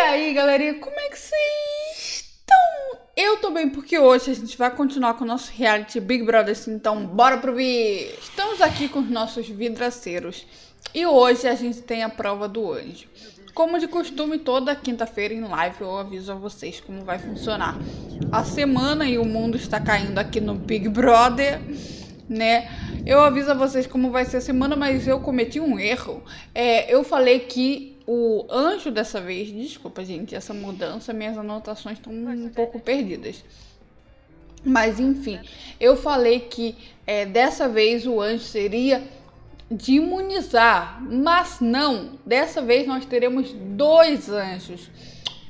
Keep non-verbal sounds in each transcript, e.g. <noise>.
aí, galerinha, como é que vocês estão? Eu tô bem, porque hoje a gente vai continuar com o nosso reality Big Brother, assim, então bora pro vídeo! Estamos aqui com os nossos vidraceiros e hoje a gente tem a prova do anjo. Como de costume, toda quinta-feira em live eu aviso a vocês como vai funcionar. A semana e o mundo está caindo aqui no Big Brother, né? Eu aviso a vocês como vai ser a semana, mas eu cometi um erro. É, eu falei que o anjo dessa vez, desculpa gente, essa mudança, minhas anotações estão um é pouco perdidas. Mas enfim, eu falei que é, dessa vez o anjo seria de imunizar, mas não, dessa vez nós teremos dois anjos.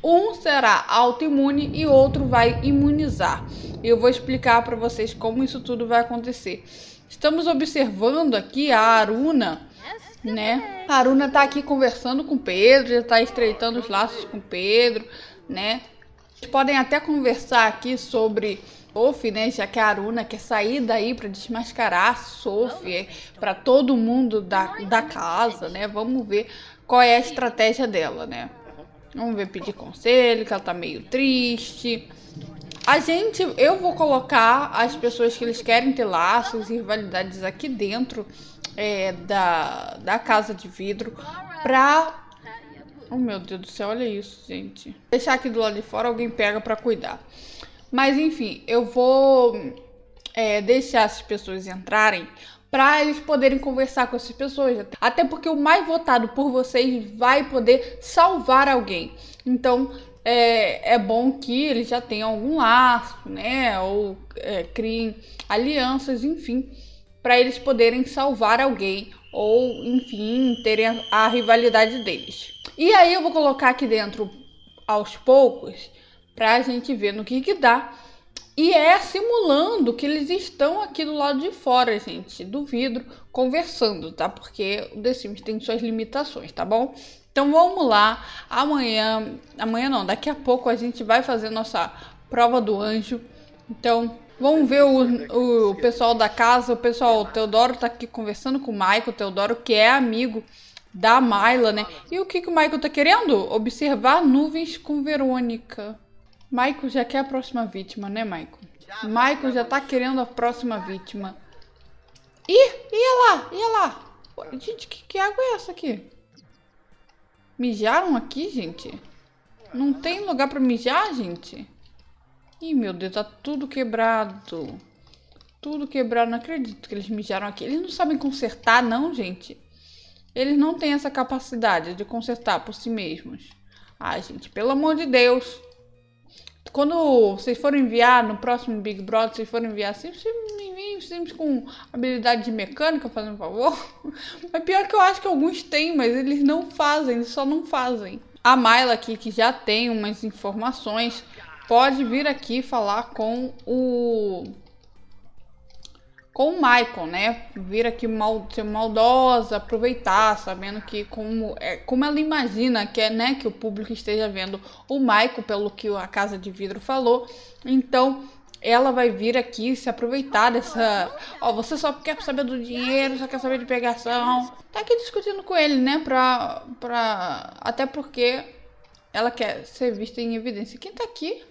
Um será autoimune e outro vai imunizar. Eu vou explicar para vocês como isso tudo vai acontecer. Estamos observando aqui a Aruna né? É. Aruna tá aqui conversando com Pedro, já tá estreitando os laços com Pedro, né? Eles podem até conversar aqui sobre Sophie, né? Já que a Aruna quer sair daí para desmascarar a Sophie, é, para todo mundo da, da casa, né? Vamos ver qual é a estratégia dela, né? Vamos ver pedir conselho, que ela tá meio triste. A gente, eu vou colocar as pessoas que eles querem ter laços e rivalidades aqui dentro é, da, da casa de vidro pra. Oh meu Deus do céu, olha isso, gente. Deixar aqui do lado de fora, alguém pega pra cuidar. Mas enfim, eu vou é, deixar as pessoas entrarem para eles poderem conversar com essas pessoas. Até porque o mais votado por vocês vai poder salvar alguém. Então é, é bom que eles já tenham algum laço, né? Ou é, criem alianças, enfim para eles poderem salvar alguém ou, enfim, terem a, a rivalidade deles. E aí eu vou colocar aqui dentro aos poucos para a gente ver no que que dá. E é simulando que eles estão aqui do lado de fora, gente, do vidro, conversando, tá? Porque o The Sims tem suas limitações, tá bom? Então vamos lá. Amanhã, amanhã não, daqui a pouco a gente vai fazer nossa prova do anjo. Então, Vamos ver o, o pessoal da casa. O pessoal, o Teodoro tá aqui conversando com o Michael. Teodoro, que é amigo da Mayla, né? E o que, que o Michael tá querendo? Observar nuvens com Verônica. Michael já quer a próxima vítima, né, Michael? Michael já tá querendo a próxima vítima. Ih, ia lá, ia lá. Gente, que, que água é essa aqui? Mijaram aqui, gente? Não tem lugar pra mijar, gente? Ih, meu Deus, tá tudo quebrado. Tudo quebrado, não acredito que eles mijaram aqui. Eles não sabem consertar, não, gente. Eles não têm essa capacidade de consertar por si mesmos. Ai, gente, pelo amor de Deus. Quando vocês forem enviar no próximo Big Brother, vocês forem enviar sempre, assim, me enviem sempre com habilidade de mecânica, fazendo um favor. <laughs> Mas pior que eu acho que alguns têm, mas eles não fazem, eles só não fazem. A Mayla aqui, que já tem umas informações pode vir aqui falar com o com o né? Vir aqui mal, ser maldosa, aproveitar, sabendo que como, é, como ela imagina que é, né, que o público esteja vendo o Michael, pelo que a Casa de Vidro falou. Então, ela vai vir aqui se aproveitar dessa. Ó, oh, você só quer saber do dinheiro, só quer saber de pegação. Tá aqui discutindo com ele, né? Pra. pra... Até porque ela quer ser vista em evidência. Quem tá aqui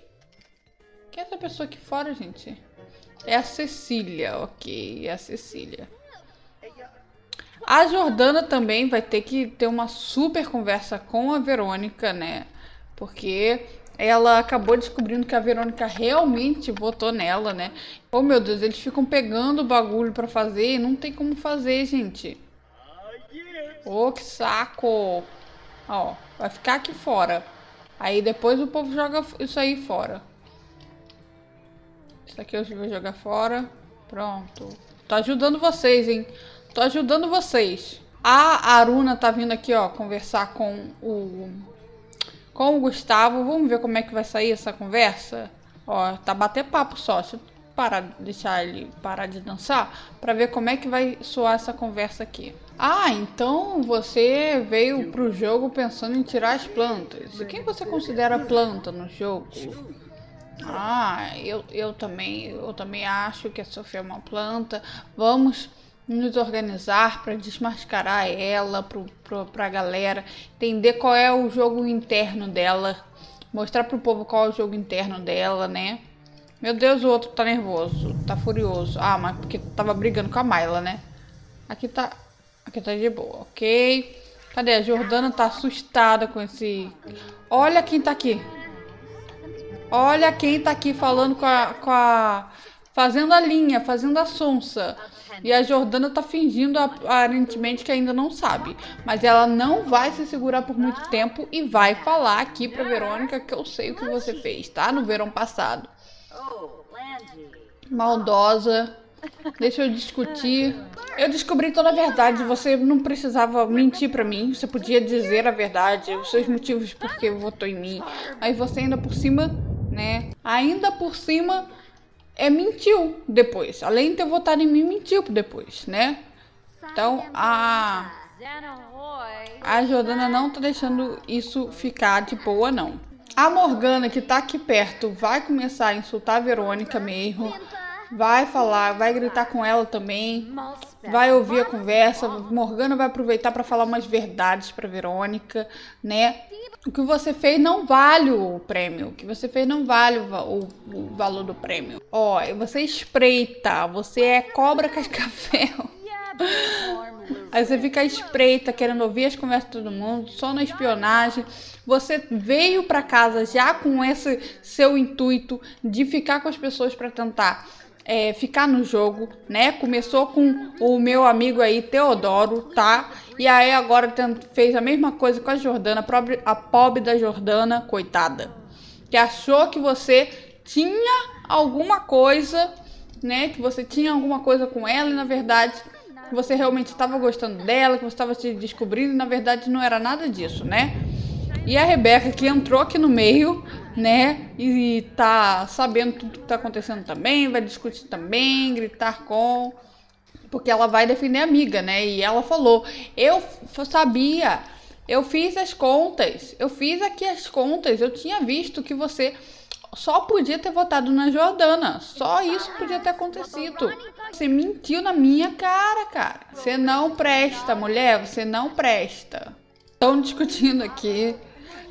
quem é essa pessoa aqui fora, gente? É a Cecília, ok. É a Cecília. A Jordana também vai ter que ter uma super conversa com a Verônica, né? Porque ela acabou descobrindo que a Verônica realmente votou nela, né? Oh meu Deus, eles ficam pegando o bagulho para fazer e não tem como fazer, gente. Oh, que saco! Ó, vai ficar aqui fora. Aí depois o povo joga isso aí fora. Isso aqui eu vou jogar fora. Pronto. Tô ajudando vocês, hein? Tô ajudando vocês. A Aruna tá vindo aqui, ó, conversar com o com o Gustavo. Vamos ver como é que vai sair essa conversa. Ó, tá bater papo só. Deixa eu parar, deixar ele parar de dançar para ver como é que vai soar essa conversa aqui. Ah, então você veio pro jogo pensando em tirar as plantas. E quem você considera planta no jogo? Ah, eu, eu também, eu também acho que a Sofia é uma planta. Vamos nos organizar para desmascarar ela para a galera, entender qual é o jogo interno dela, mostrar pro povo qual é o jogo interno dela, né? Meu Deus, o outro tá nervoso, tá furioso. Ah, mas porque tava brigando com a Mayla, né? Aqui tá, aqui tá de boa, ok? Cadê? A Jordana tá assustada com esse... Olha quem tá aqui. Olha quem tá aqui falando com a, com a. Fazendo a linha, fazendo a sonsa. E a Jordana tá fingindo aparentemente que ainda não sabe. Mas ela não vai se segurar por muito tempo e vai falar aqui pra Verônica que eu sei o que você fez, tá? No verão passado. Maldosa. Deixa eu discutir. Eu descobri toda a verdade. Você não precisava mentir para mim. Você podia dizer a verdade, os seus motivos por que votou em mim. Aí você ainda por cima né? Ainda por cima, é mentiu depois. Além de ter votado em mim, mentiu depois, né? Então é a a Jordana não tá deixando isso ficar de boa não. A Morgana que tá aqui perto vai começar a insultar a Verônica mesmo vai falar, vai gritar com ela também, vai ouvir a conversa. Morgana vai aproveitar para falar umas verdades para Verônica, né? O que você fez não vale o prêmio. O que você fez não vale o, o, o valor do prêmio. Ó, você é espreita, você é cobra cascavel. <laughs> Aí você fica espreita, querendo ouvir as conversas de todo mundo, só na espionagem. Você veio para casa já com esse seu intuito de ficar com as pessoas para tentar é, ficar no jogo, né? Começou com o meu amigo aí, Teodoro, tá? E aí agora fez a mesma coisa com a Jordana, a pobre da Jordana, coitada. Que achou que você tinha alguma coisa, né? Que você tinha alguma coisa com ela e na verdade que você realmente estava gostando dela, que você estava se descobrindo, e na verdade não era nada disso, né? E a Rebeca que entrou aqui no meio né? E tá sabendo tudo que tá acontecendo também, vai discutir também, gritar com. Porque ela vai defender a amiga, né? E ela falou: Eu sabia, eu fiz as contas, eu fiz aqui as contas, eu tinha visto que você só podia ter votado na Jordana. Só isso podia ter acontecido. Você mentiu na minha cara, cara. Você não presta, mulher. Você não presta. Estão discutindo aqui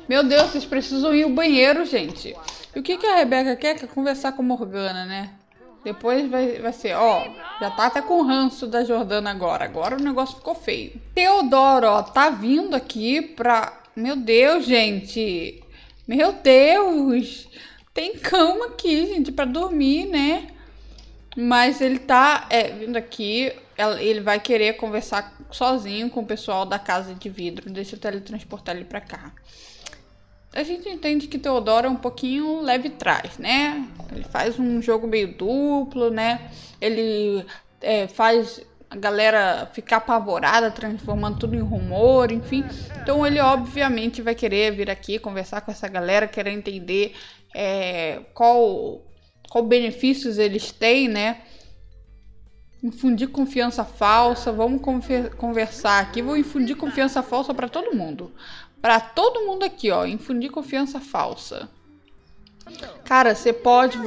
meu Deus, vocês precisam ir ao banheiro, gente. E o que, que a Rebeca quer? Quer conversar com Morgana, né? Depois vai, vai ser, ó, já tá até com ranço da Jordana agora. Agora o negócio ficou feio. Teodoro, ó, tá vindo aqui pra... Meu Deus, gente. Meu Deus. Tem cama aqui, gente, pra dormir, né? Mas ele tá é, vindo aqui, ele vai querer conversar sozinho com o pessoal da casa de vidro. Deixa eu teletransportar ele pra cá. A gente entende que Teodoro é um pouquinho leve trás, né? Ele faz um jogo meio duplo, né? Ele é, faz a galera ficar apavorada, transformando tudo em rumor, enfim. Então ele obviamente vai querer vir aqui conversar com essa galera, querer entender é, qual, qual benefícios eles têm, né? infundir confiança falsa, vamos conversar aqui, vou infundir confiança falsa para todo mundo. Para todo mundo aqui, ó, infundir confiança falsa. Cara, você pode,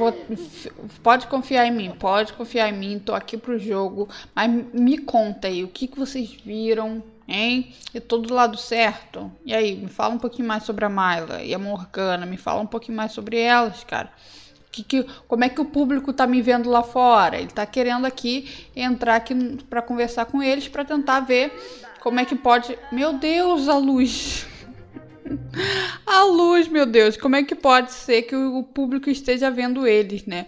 pode confiar em mim, pode confiar em mim, tô aqui pro jogo, mas me conta aí, o que, que vocês viram, hein? Eu tô do lado certo? E aí, me fala um pouquinho mais sobre a Myla e a Morgana, me fala um pouquinho mais sobre elas, cara que, que, como é que o público está me vendo lá fora? Ele está querendo aqui entrar aqui para conversar com eles para tentar ver como é que pode. Meu Deus, a luz! <laughs> a luz, meu Deus! Como é que pode ser que o público esteja vendo eles, né?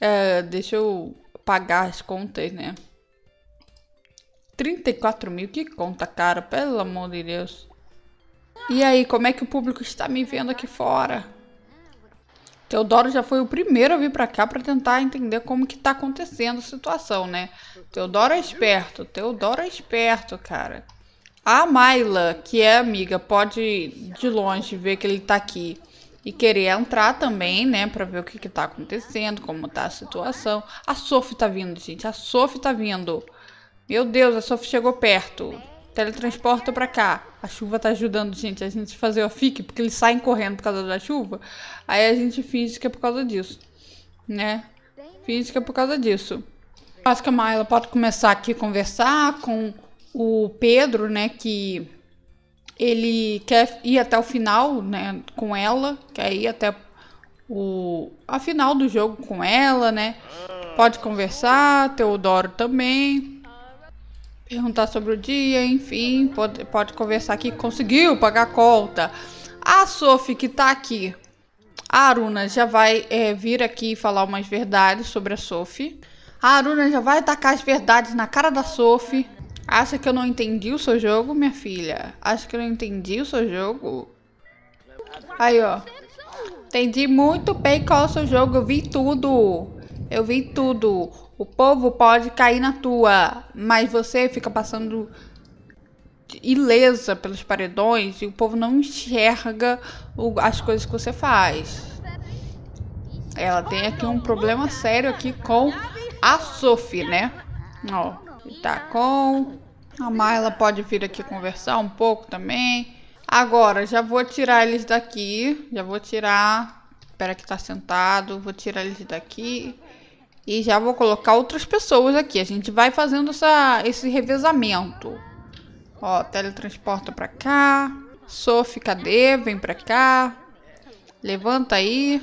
É, deixa eu pagar as contas, né? 34 mil, que conta, cara, pelo amor de Deus. E aí, como é que o público está me vendo aqui fora? Teodoro já foi o primeiro a vir para cá para tentar entender como que tá acontecendo a situação, né? Teodoro é esperto, Teodoro é esperto, cara. A Mayla, que é amiga, pode de longe ver que ele tá aqui e querer entrar também, né, para ver o que que tá acontecendo, como tá a situação. A Sophie tá vindo, gente, a Sophie tá vindo. Meu Deus, a Sophie chegou perto teletransporta para cá. A chuva tá ajudando, gente, a gente fazer o fique, porque eles saem correndo por causa da chuva. Aí a gente finge que é por causa disso, né? Finge que é por causa disso. Acho que a Mayla pode começar aqui a conversar com o Pedro, né, que ele quer ir até o final, né, com ela, quer ir até o a final do jogo com ela, né? Pode conversar, Teodoro também perguntar sobre o dia, enfim, pode, pode conversar aqui. Conseguiu pagar a conta. A Sophie que tá aqui, a Aruna já vai é, vir aqui falar umas verdades sobre a Sophie. A Aruna já vai atacar as verdades na cara da Sophie. Acha que eu não entendi o seu jogo, minha filha? Acha que eu não entendi o seu jogo? Aí, ó. Entendi muito bem qual é o seu jogo. Eu vi tudo. Eu vi tudo. O povo pode cair na tua, mas você fica passando ilesa pelos paredões e o povo não enxerga o, as coisas que você faz. Ela tem aqui um problema sério aqui com a Sophie, né? Ó, tá com a Mayla pode vir aqui conversar um pouco também. Agora, já vou tirar eles daqui. Já vou tirar. Espera que tá sentado. Vou tirar eles daqui. E já vou colocar outras pessoas aqui. A gente vai fazendo essa, esse revezamento. Ó, teletransporta pra cá. Sophie, cadê? Vem pra cá. Levanta aí.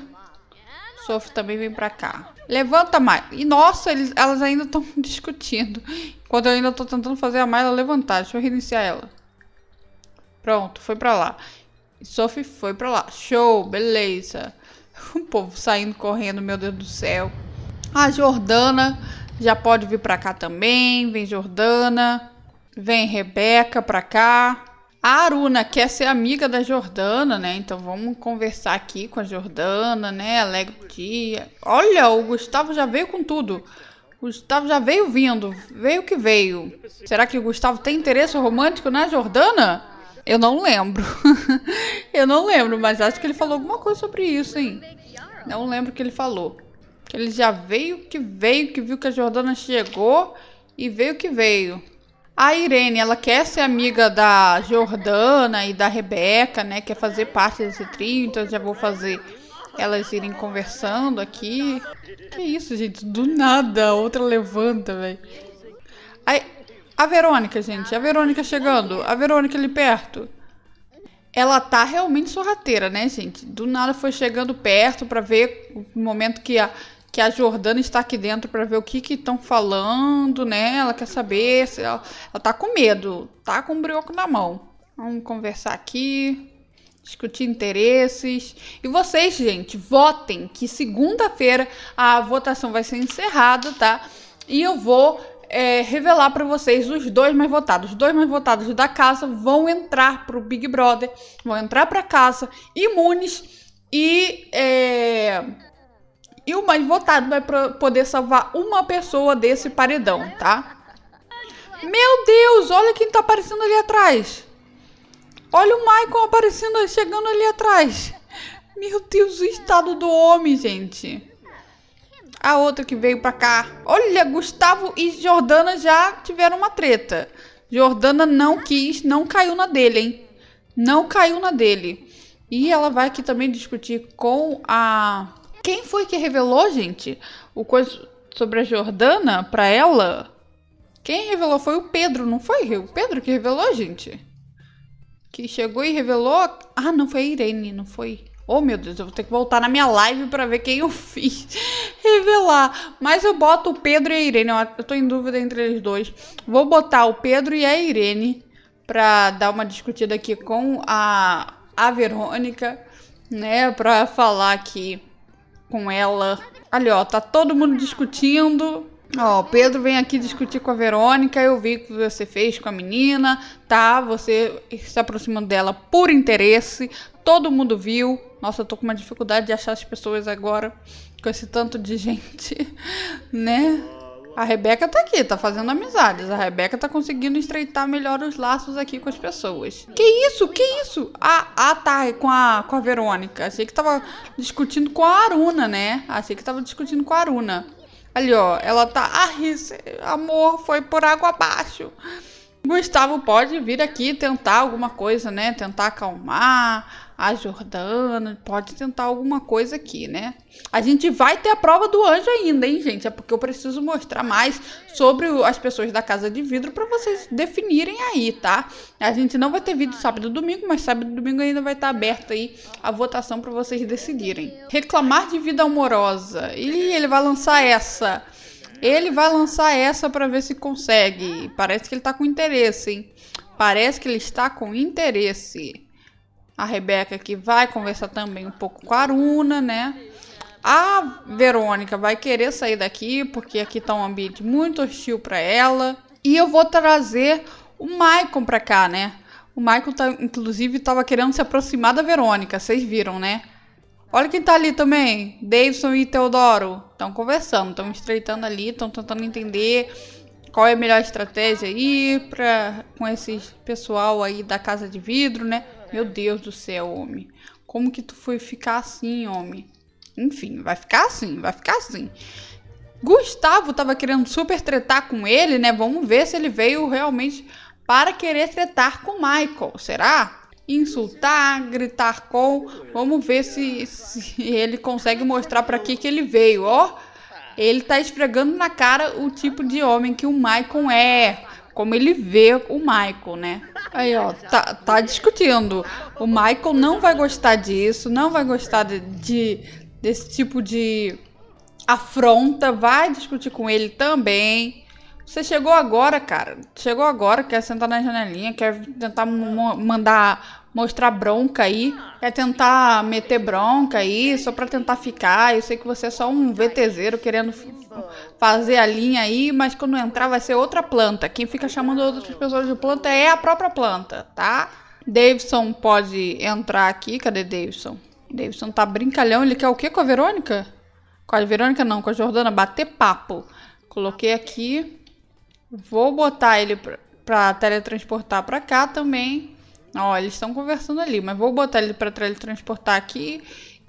Sophie também vem pra cá. Levanta, mais. E nossa, eles, elas ainda estão <laughs> discutindo. Enquanto eu ainda tô tentando fazer a Mayla levantar. Deixa eu reiniciar ela. Pronto, foi pra lá. Sophie foi pra lá. Show, beleza. <laughs> O povo saindo correndo, meu Deus do céu. A ah, Jordana já pode vir para cá também. Vem Jordana, vem Rebeca para cá. A Aruna quer ser amiga da Jordana, né? Então vamos conversar aqui com a Jordana, né? Alegre dia. Olha, o Gustavo já veio com tudo. O Gustavo já veio vindo, veio que veio. Será que o Gustavo tem interesse romântico na Jordana? Eu não lembro. <laughs> Eu não lembro, mas acho que ele falou alguma coisa sobre isso, hein? Não lembro o que ele falou. Ele já veio que veio, que viu que a Jordana chegou e veio que veio. A Irene, ela quer ser amiga da Jordana e da Rebeca, né? Quer fazer parte desse trio, então já vou fazer elas irem conversando aqui. Que isso, gente? Do nada, a outra levanta, velho. A Verônica, gente, a Verônica chegando, a Verônica ali perto. Ela tá realmente sorrateira, né, gente? Do nada foi chegando perto para ver o momento que a que a Jordana está aqui dentro para ver o que estão falando, né? Ela quer saber, se ela, ela tá com medo, tá com um brioco na mão. Vamos conversar aqui, discutir interesses. E vocês, gente, votem que segunda-feira a votação vai ser encerrada, tá? E eu vou é, revelar para vocês os dois mais votados. Os dois mais votados da casa vão entrar para o Big Brother, vão entrar para casa imunes e é, e o mais votado vai poder salvar uma pessoa desse paredão, tá? Meu Deus, olha quem tá aparecendo ali atrás. Olha o Michael aparecendo, chegando ali atrás. Meu Deus, o estado do homem, gente. A outra que veio pra cá. Olha, Gustavo e Jordana já tiveram uma treta. Jordana não quis, não caiu na dele, hein? Não caiu na dele. E ela vai aqui também discutir com a quem foi que revelou, gente, o coisa sobre a Jordana para ela? Quem revelou foi o Pedro, não foi? O Pedro que revelou, gente. Que chegou e revelou. Ah, não foi a Irene, não foi? Oh meu Deus, eu vou ter que voltar na minha live para ver quem eu <laughs> fiz revelar. Mas eu boto o Pedro e a Irene. Eu tô em dúvida entre eles dois. Vou botar o Pedro e a Irene para dar uma discutida aqui com a, a Verônica, né? Para falar aqui com ela. Ali, ó, tá todo mundo discutindo. Ó, o Pedro vem aqui discutir com a Verônica. Eu vi o que você fez com a menina, tá? Você se aproximando dela por interesse. Todo mundo viu. Nossa, eu tô com uma dificuldade de achar as pessoas agora com esse tanto de <laughs> gente, né? A Rebeca tá aqui, tá fazendo amizades. A Rebeca tá conseguindo estreitar melhor os laços aqui com as pessoas. Que isso? Que isso? Ah, ah tá, com a, com a Verônica. Achei que tava discutindo com a Aruna, né? Achei que tava discutindo com a Aruna. Ali, ó, ela tá. Ah, esse é, amor foi por água abaixo. Gustavo pode vir aqui tentar alguma coisa, né? Tentar acalmar a Jordana, pode tentar alguma coisa aqui, né? A gente vai ter a prova do anjo ainda, hein, gente? É porque eu preciso mostrar mais sobre as pessoas da casa de vidro para vocês definirem aí, tá? A gente não vai ter vídeo sábado e domingo, mas sábado e domingo ainda vai estar tá aberta aí a votação para vocês decidirem. Reclamar de vida amorosa. E ele vai lançar essa. Ele vai lançar essa para ver se consegue. Parece que ele tá com interesse, hein? Parece que ele está com interesse. A Rebeca que vai conversar também um pouco com a Aruna, né? A Verônica vai querer sair daqui porque aqui tá um ambiente muito hostil para ela. E eu vou trazer o Maicon para cá, né? O Maicon, tá, inclusive, estava querendo se aproximar da Verônica, vocês viram, né? Olha quem tá ali também. Davidson e Teodoro. Estão conversando, estão estreitando ali, estão tentando entender qual é a melhor estratégia aí pra, com esse pessoal aí da casa de vidro, né? Meu Deus do céu, homem. Como que tu foi ficar assim, homem? Enfim, vai ficar assim, vai ficar assim. Gustavo tava querendo super tretar com ele, né? Vamos ver se ele veio realmente para querer tretar com Michael. Será? insultar, gritar com. Vamos ver se, se ele consegue mostrar para que, que ele veio, ó. ele tá esfregando na cara o tipo de homem que o Michael é. Como ele vê o Michael, né? Aí, ó, tá, tá discutindo. O Michael não vai gostar disso, não vai gostar de, de desse tipo de afronta. Vai discutir com ele também. Você chegou agora, cara. Chegou agora, quer sentar na janelinha, quer tentar mandar mostrar bronca aí, quer tentar meter bronca aí, só para tentar ficar. Eu sei que você é só um VTZero querendo fazer a linha aí, mas quando entrar vai ser outra planta. Quem fica chamando outras pessoas de planta é a própria planta, tá? Davidson pode entrar aqui. Cadê Davidson? Davidson tá brincalhão. Ele quer o que com a Verônica? Com a Verônica não, com a Jordana. Bater papo. Coloquei aqui. Vou botar ele para teletransportar para cá também. Ó, eles estão conversando ali, mas vou botar ele para teletransportar aqui.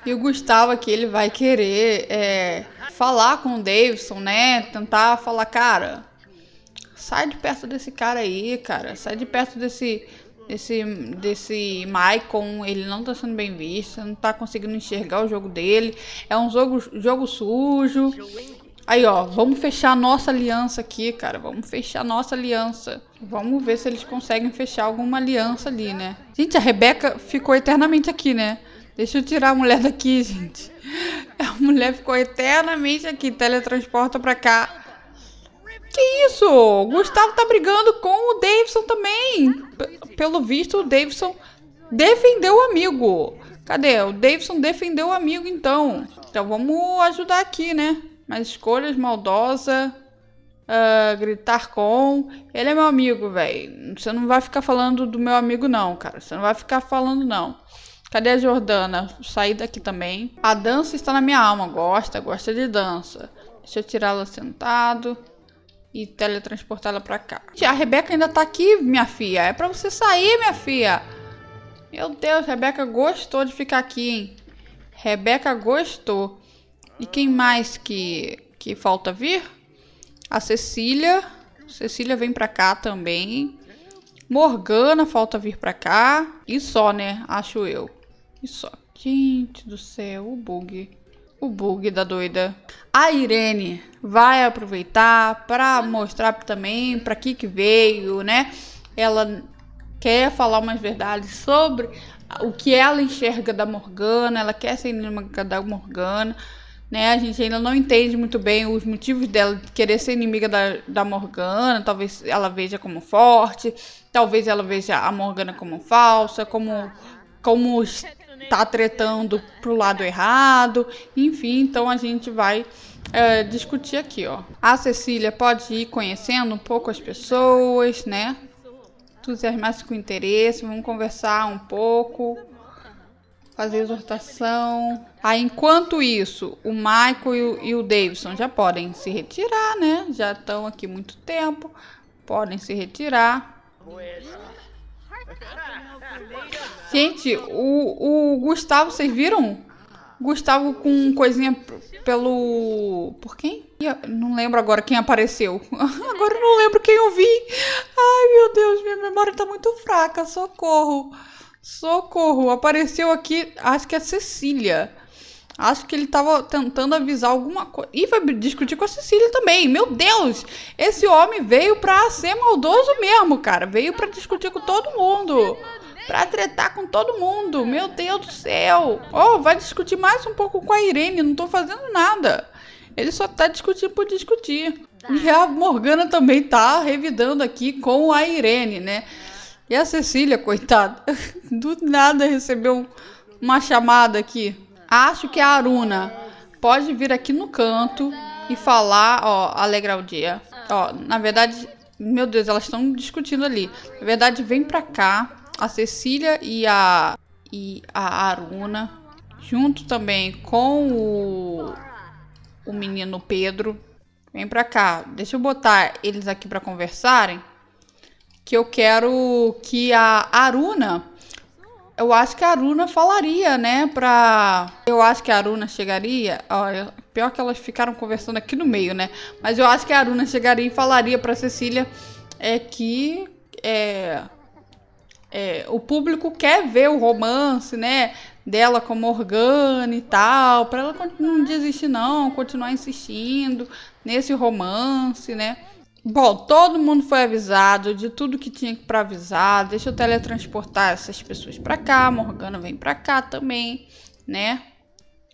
E o Gustavo aqui, ele vai querer é, falar com o Davidson, né? Tentar falar, cara, sai de perto desse cara aí, cara. Sai de perto desse, desse, desse Maicon. Ele não tá sendo bem visto, não tá conseguindo enxergar o jogo dele. É um jogo, jogo sujo. Aí, ó, vamos fechar a nossa aliança aqui, cara. Vamos fechar a nossa aliança. Vamos ver se eles conseguem fechar alguma aliança ali, né? Gente, a Rebeca ficou eternamente aqui, né? Deixa eu tirar a mulher daqui, gente. <laughs> A mulher ficou eternamente aqui. Teletransporta pra cá. Que isso? O Gustavo tá brigando com o Davidson também. P pelo visto, o Davidson defendeu o amigo. Cadê? O Davidson defendeu o amigo, então. Então vamos ajudar aqui, né? Mas escolhas maldosa, uh, gritar com. Ele é meu amigo, velho. Você não vai ficar falando do meu amigo, não, cara. Você não vai ficar falando, não. Cadê a Jordana? Saí daqui também. A dança está na minha alma. Gosta, gosta de dança. Deixa eu tirá-la sentado e teletransportá-la pra cá. A Rebeca ainda tá aqui, minha filha. É pra você sair, minha filha. Meu Deus, Rebeca gostou de ficar aqui, hein? Rebeca gostou. E quem mais que, que falta vir? A Cecília. Cecília vem pra cá também. Morgana falta vir pra cá. E só, né? Acho eu. E só. Gente do céu, o bug. O bug da doida. A Irene vai aproveitar para mostrar também para que que veio, né? Ela quer falar umas verdades sobre o que ela enxerga da Morgana, ela quer ser inimiga da Morgana, né? A gente ainda não entende muito bem os motivos dela querer ser inimiga da, da Morgana. Talvez ela veja como forte, talvez ela veja a Morgana como falsa, como como está tretando pro lado errado, enfim. Então a gente vai é, discutir aqui, ó. A Cecília pode ir conhecendo um pouco as pessoas, né? Entusiasmar-se com interesse, vamos conversar um pouco, fazer exortação. Aí, enquanto isso, o Michael e o, e o Davidson já podem se retirar, né? Já estão aqui muito tempo, podem se retirar. Gente, o, o Gustavo, vocês viram? Gustavo com coisinha pelo. Por quem? Não lembro agora quem apareceu. <laughs> agora eu não lembro quem eu vi. Ai meu Deus, minha memória tá muito fraca. Socorro. Socorro. Apareceu aqui, acho que é Cecília. Acho que ele tava tentando avisar alguma coisa. E vai discutir com a Cecília também. Meu Deus! Esse homem veio pra ser maldoso mesmo, cara. Veio pra discutir com todo mundo. Pra tretar com todo mundo. Meu Deus do céu! Oh, vai discutir mais um pouco com a Irene. Não tô fazendo nada. Ele só tá discutindo por discutir. E a Morgana também tá revidando aqui com a Irene, né? E a Cecília, coitada, <laughs> do nada recebeu uma chamada aqui Acho que a Aruna pode vir aqui no canto e falar, ó, alegrar o dia. Ó, na verdade, meu Deus, elas estão discutindo ali. Na verdade, vem pra cá a Cecília e a e a Aruna, junto também com o o menino Pedro. Vem pra cá. Deixa eu botar eles aqui para conversarem, que eu quero que a Aruna eu acho que a Aruna falaria, né? Pra. Eu acho que a Aruna chegaria. pior que elas ficaram conversando aqui no meio, né? Mas eu acho que a Aruna chegaria e falaria pra Cecília é que. É, é, o público quer ver o romance, né? Dela com Morgana e tal. Pra ela não desistir, não. Continuar insistindo nesse romance, né? Bom, todo mundo foi avisado de tudo que tinha para avisar. Deixa eu teletransportar essas pessoas para cá. Morgana vem para cá também, né?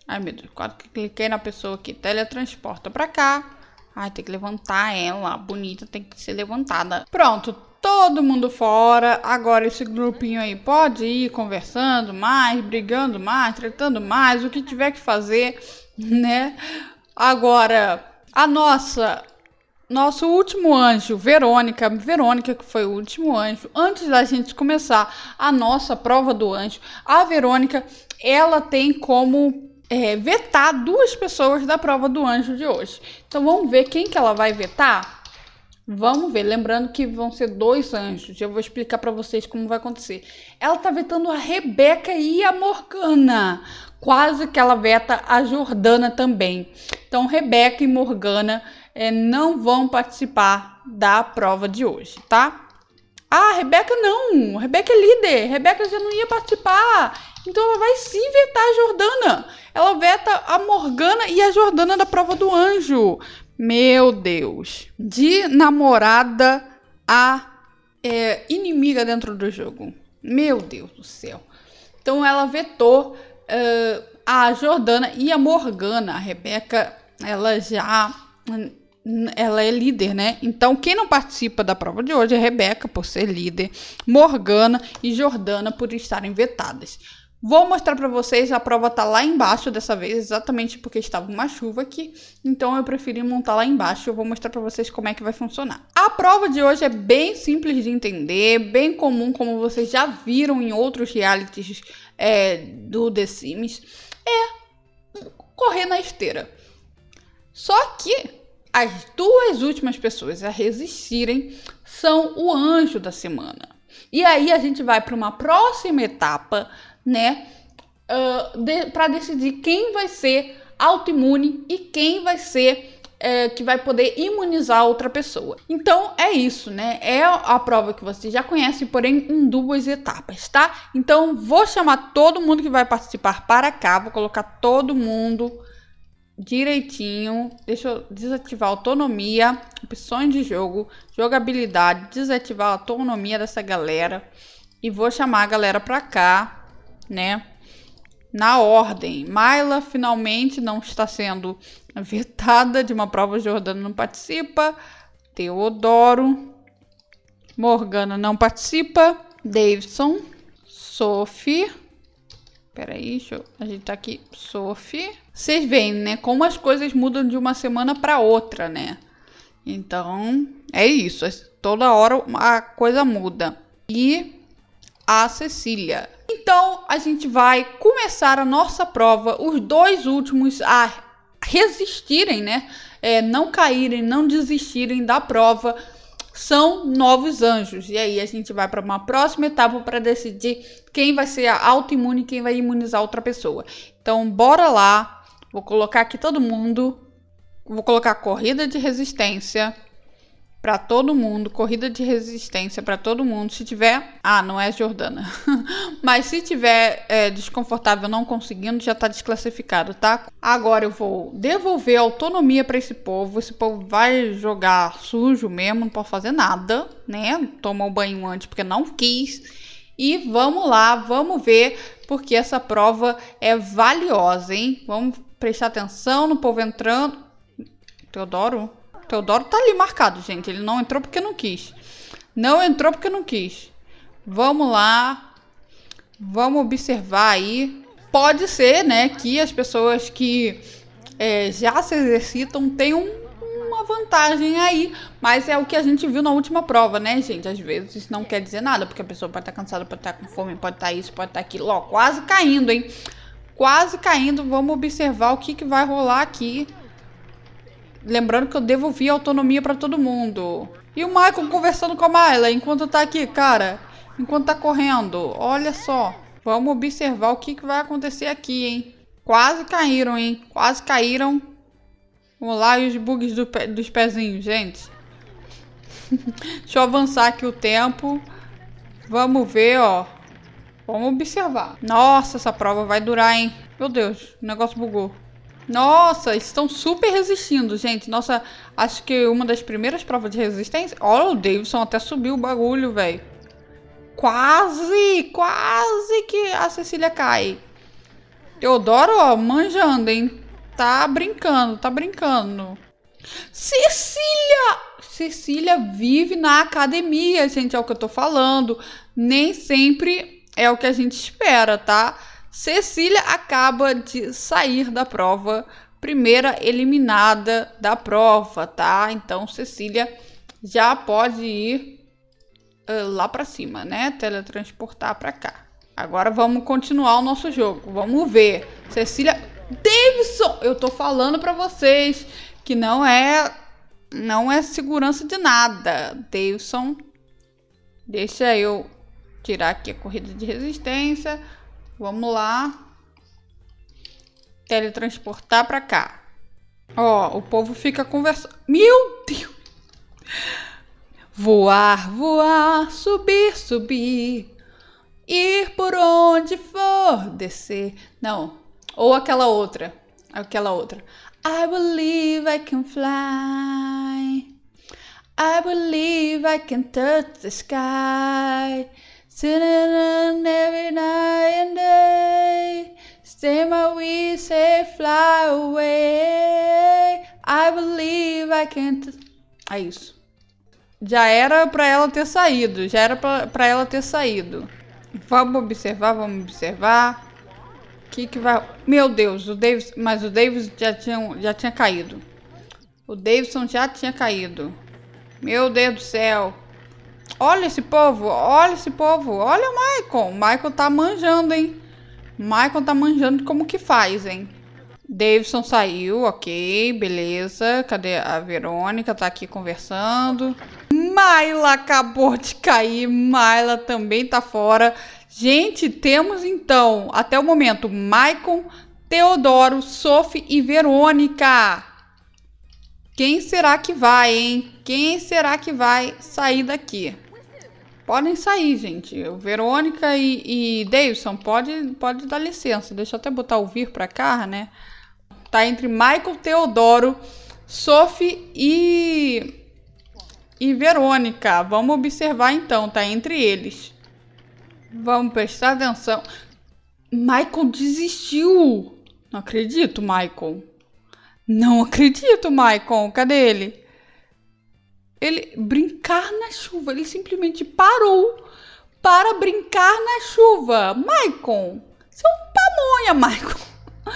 Ai, meu Deus, quase que cliquei na pessoa aqui. Teletransporta para cá. Ai, tem que levantar ela. Bonita, tem que ser levantada. Pronto, todo mundo fora. Agora esse grupinho aí pode ir conversando mais, brigando mais, tratando mais, o que tiver que fazer, <laughs> né? Agora, a nossa nosso último anjo, Verônica, Verônica que foi o último anjo. Antes da gente começar a nossa prova do anjo, a Verônica, ela tem como é, vetar duas pessoas da prova do anjo de hoje. Então vamos ver quem que ela vai vetar. Vamos ver, lembrando que vão ser dois anjos. Eu vou explicar para vocês como vai acontecer. Ela tá vetando a Rebeca e a Morgana quase que ela veta a Jordana também. Então, Rebeca e Morgana é, não vão participar da prova de hoje, tá? Ah, Rebeca não, Rebeca é líder, Rebeca já não ia participar. Então ela vai sim vetar a Jordana. Ela veta a Morgana e a Jordana da prova do anjo. Meu Deus. De namorada a é, inimiga dentro do jogo. Meu Deus do céu. Então ela vetou Uh, a Jordana e a Morgana, a Rebeca, ela já ela é líder, né? Então, quem não participa da prova de hoje é Rebeca, por ser líder, Morgana e Jordana, por estarem vetadas. Vou mostrar para vocês, a prova tá lá embaixo dessa vez, exatamente porque estava uma chuva aqui, então eu preferi montar lá embaixo, eu vou mostrar para vocês como é que vai funcionar. A prova de hoje é bem simples de entender, bem comum, como vocês já viram em outros realities é, do The Sims é correr na esteira. Só que as duas últimas pessoas a resistirem são o anjo da semana. E aí a gente vai para uma próxima etapa, né? Uh, de, para decidir quem vai ser autoimune e quem vai ser é, que vai poder imunizar outra pessoa. Então é isso, né? É a prova que vocês já conhecem, porém em duas etapas, tá? Então vou chamar todo mundo que vai participar para cá, vou colocar todo mundo direitinho. Deixa eu desativar a autonomia, opções de jogo, jogabilidade, desativar a autonomia dessa galera e vou chamar a galera para cá, né? Na ordem, Myla finalmente não está sendo vetada de uma prova, Jordana não participa. Teodoro. Morgana não participa. Davidson. Sophie. Peraí, deixa eu... A gente tá aqui. Sophie. Vocês veem, né? Como as coisas mudam de uma semana para outra, né? Então, é isso. É, toda hora a coisa muda. E a Cecília. Então, a gente vai começar a nossa prova, os dois últimos, a resistirem, né? É, não caírem, não desistirem da prova, são novos anjos. E aí a gente vai para uma próxima etapa para decidir quem vai ser autoimune e quem vai imunizar outra pessoa. Então, bora lá. Vou colocar aqui todo mundo. Vou colocar corrida de resistência para todo mundo, corrida de resistência para todo mundo. Se tiver, ah, não é Jordana, <laughs> mas se tiver é, desconfortável não conseguindo, já está desclassificado, tá? Agora eu vou devolver autonomia para esse povo. Esse povo vai jogar sujo mesmo, não pode fazer nada, né? Tomou banho antes porque não quis. E vamos lá, vamos ver, porque essa prova é valiosa, hein? Vamos prestar atenção no povo entrando. Teodoro? Teodoro tá ali marcado, gente. Ele não entrou porque não quis. Não entrou porque não quis. Vamos lá. Vamos observar aí. Pode ser, né, que as pessoas que é, já se exercitam tenham uma vantagem aí. Mas é o que a gente viu na última prova, né, gente? Às vezes isso não quer dizer nada, porque a pessoa pode estar tá cansada, pode estar tá com fome, pode estar tá isso, pode estar tá aquilo. Ó, quase caindo, hein? Quase caindo. Vamos observar o que, que vai rolar aqui lembrando que eu devolvi a autonomia para todo mundo. E o Michael conversando com a Myla enquanto tá aqui, cara. Enquanto tá correndo. Olha só. Vamos observar o que, que vai acontecer aqui, hein. Quase caíram, hein. Quase caíram. Vamos lá. E os bugs do pe dos pezinhos, gente. <laughs> Deixa eu avançar aqui o tempo. Vamos ver, ó. Vamos observar. Nossa, essa prova vai durar, hein. Meu Deus, o negócio bugou. Nossa, estão super resistindo, gente. Nossa, acho que uma das primeiras provas de resistência. Olha, o Davidson até subiu o bagulho, velho. Quase, quase que a Cecília cai. Teodoro, ó, manjando, hein? Tá brincando, tá brincando. Cecília! Cecília vive na academia, gente, é o que eu tô falando. Nem sempre é o que a gente espera, tá? Cecília acaba de sair da prova, primeira eliminada da prova, tá? Então Cecília já pode ir uh, lá para cima, né? Teletransportar para cá. Agora vamos continuar o nosso jogo. Vamos ver. Cecília Davidson, eu tô falando para vocês que não é não é segurança de nada. Davidson, deixa eu tirar aqui a corrida de resistência. Vamos lá. Teletransportar pra cá. Ó, o povo fica conversando. Meu Deus! Voar, voar, subir, subir. Ir por onde for, descer. Não. Ou aquela outra. Aquela outra. I believe I can fly. I believe I can touch the sky. Sitting every night and day. Stay my we say fly away. I believe I can't. É isso. Já era pra ela ter saído. Já era pra, pra ela ter saído. Vamos observar, vamos observar. O que que vai. Meu Deus, o Davis. Mas o Davis já tinha, já tinha caído. O Davidson já tinha caído. Meu Deus do céu. Olha esse povo, olha esse povo, olha o Michael. O Michael tá manjando, hein? Michael tá manjando como que faz, hein? Davidson saiu, ok, beleza. Cadê a Verônica? Tá aqui conversando. Mayla acabou de cair, Mayla também tá fora. Gente, temos então, até o momento, Michael, Teodoro, Sophie e Verônica. Quem será que vai, hein? Quem será que vai sair daqui? Podem sair, gente. O Verônica e, e Davidson, pode, pode dar licença. Deixa eu até botar o vir pra cá, né? Tá entre Michael Teodoro, Sophie e, e Verônica. Vamos observar então, tá entre eles. Vamos prestar atenção. Michael desistiu. Não acredito, Michael. Não acredito, Maicon. Cadê ele? Ele brincar na chuva. Ele simplesmente parou para brincar na chuva. Maicon, você é um pamonha, Maicon. <laughs>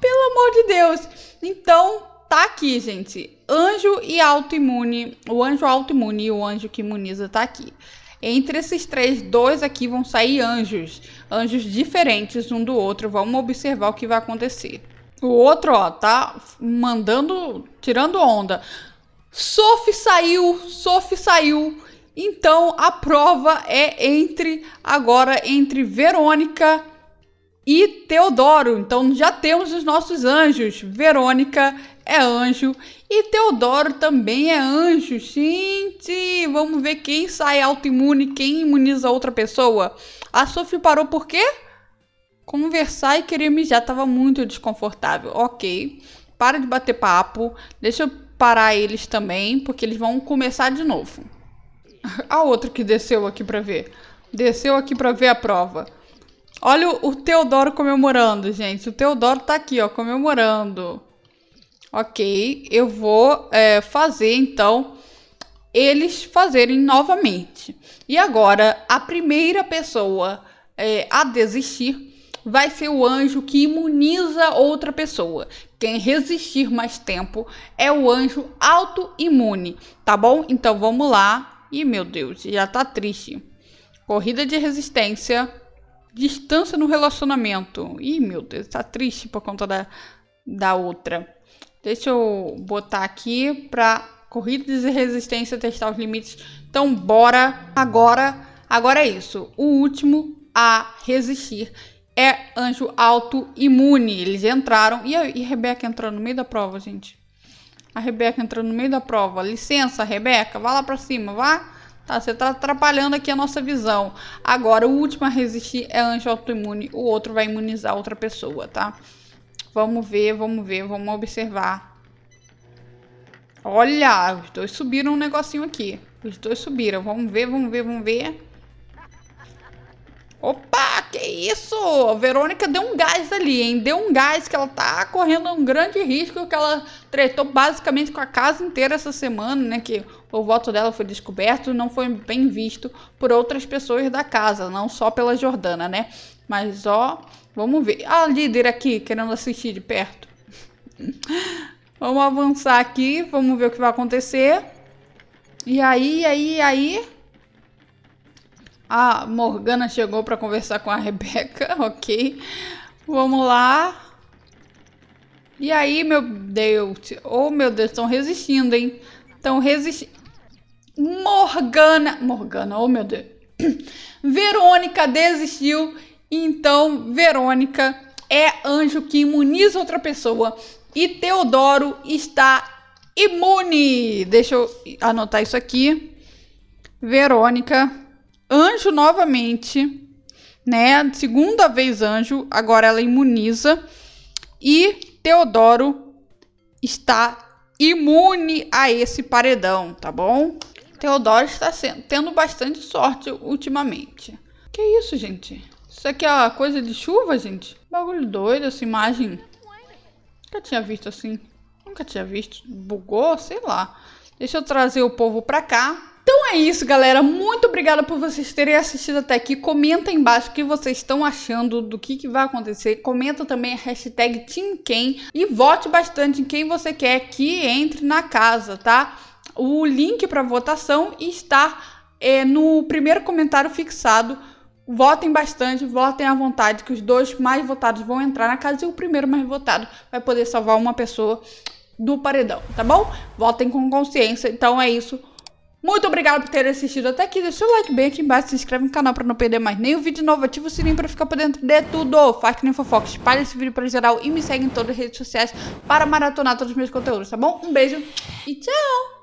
Pelo amor de Deus. Então, tá aqui, gente. Anjo e autoimune. O anjo autoimune e o anjo que imuniza tá aqui. Entre esses três, dois aqui vão sair anjos. Anjos diferentes um do outro. Vamos observar o que vai acontecer. O outro, ó, tá mandando, tirando onda. Sof saiu, Sof saiu. Então a prova é entre agora entre Verônica e Teodoro. Então já temos os nossos anjos. Verônica é anjo e Teodoro também é anjo. Gente, vamos ver quem sai autoimune, quem imuniza outra pessoa. A Sophie parou por quê? Conversar e querer mijar estava muito desconfortável. Ok, para de bater papo, deixa eu parar eles também, porque eles vão começar de novo. A outra que desceu aqui para ver. Desceu aqui para ver a prova. Olha o, o Teodoro comemorando, gente. O Teodoro tá aqui, ó, comemorando. Ok, eu vou é, fazer então eles fazerem novamente. E agora, a primeira pessoa é, a desistir vai ser o anjo que imuniza outra pessoa. Quem resistir mais tempo é o anjo autoimune, tá bom? Então vamos lá. E meu Deus, já tá triste. Corrida de resistência, distância no relacionamento. Ih, meu Deus, tá triste por conta da, da outra. Deixa eu botar aqui para corrida de resistência testar os limites. Então bora agora, agora é isso. O último a resistir é anjo autoimune. Eles entraram. E a e Rebeca entrando no meio da prova, gente. A Rebeca entrando no meio da prova. Licença, Rebeca, vá lá pra cima, vá. Tá, você tá atrapalhando aqui a nossa visão. Agora, o último a resistir é anjo autoimune. O outro vai imunizar outra pessoa, tá? Vamos ver, vamos ver, vamos observar. Olha, os dois subiram um negocinho aqui. Os dois subiram. Vamos ver, vamos ver, vamos ver. Opa, que isso? A Verônica deu um gás ali, hein? Deu um gás que ela tá correndo um grande risco que ela tretou basicamente com a casa inteira essa semana, né? Que o voto dela foi descoberto e não foi bem visto por outras pessoas da casa, não só pela Jordana, né? Mas ó, vamos ver. A líder aqui querendo assistir de perto. <laughs> vamos avançar aqui, vamos ver o que vai acontecer. E aí, aí, aí. A Morgana chegou para conversar com a Rebeca, <laughs> ok. Vamos lá. E aí, meu Deus. Oh, meu Deus, estão resistindo, hein? Estão resistindo. Morgana. Morgana, oh, meu Deus. <clears throat> Verônica desistiu. Então, Verônica é anjo que imuniza outra pessoa. E Teodoro está imune. Deixa eu anotar isso aqui. Verônica Anjo novamente, né? Segunda vez anjo, agora ela imuniza. E Teodoro está imune a esse paredão, tá bom? Teodoro está sendo, tendo bastante sorte ultimamente. Que isso, gente? Isso aqui é coisa de chuva, gente? Bagulho doido essa imagem. Nunca tinha visto assim. Nunca tinha visto. Bugou, sei lá. Deixa eu trazer o povo pra cá é isso, galera. Muito obrigada por vocês terem assistido até aqui. Comenta aí embaixo o que vocês estão achando do que, que vai acontecer. Comenta também a hashtag TeamQuem e vote bastante em quem você quer que entre na casa, tá? O link para votação está é, no primeiro comentário fixado. Votem bastante, votem à vontade, que os dois mais votados vão entrar na casa e o primeiro mais votado vai poder salvar uma pessoa do paredão, tá bom? Votem com consciência. Então é isso. Muito obrigado por ter assistido até aqui. Deixa o like bem aqui embaixo, se inscreve no canal pra não perder mais nenhum vídeo novo. Ativa o sininho pra ficar por dentro de tudo. Faz que nem fofoca, espalha esse vídeo pra geral e me segue em todas as redes sociais para maratonar todos os meus conteúdos, tá bom? Um beijo e tchau!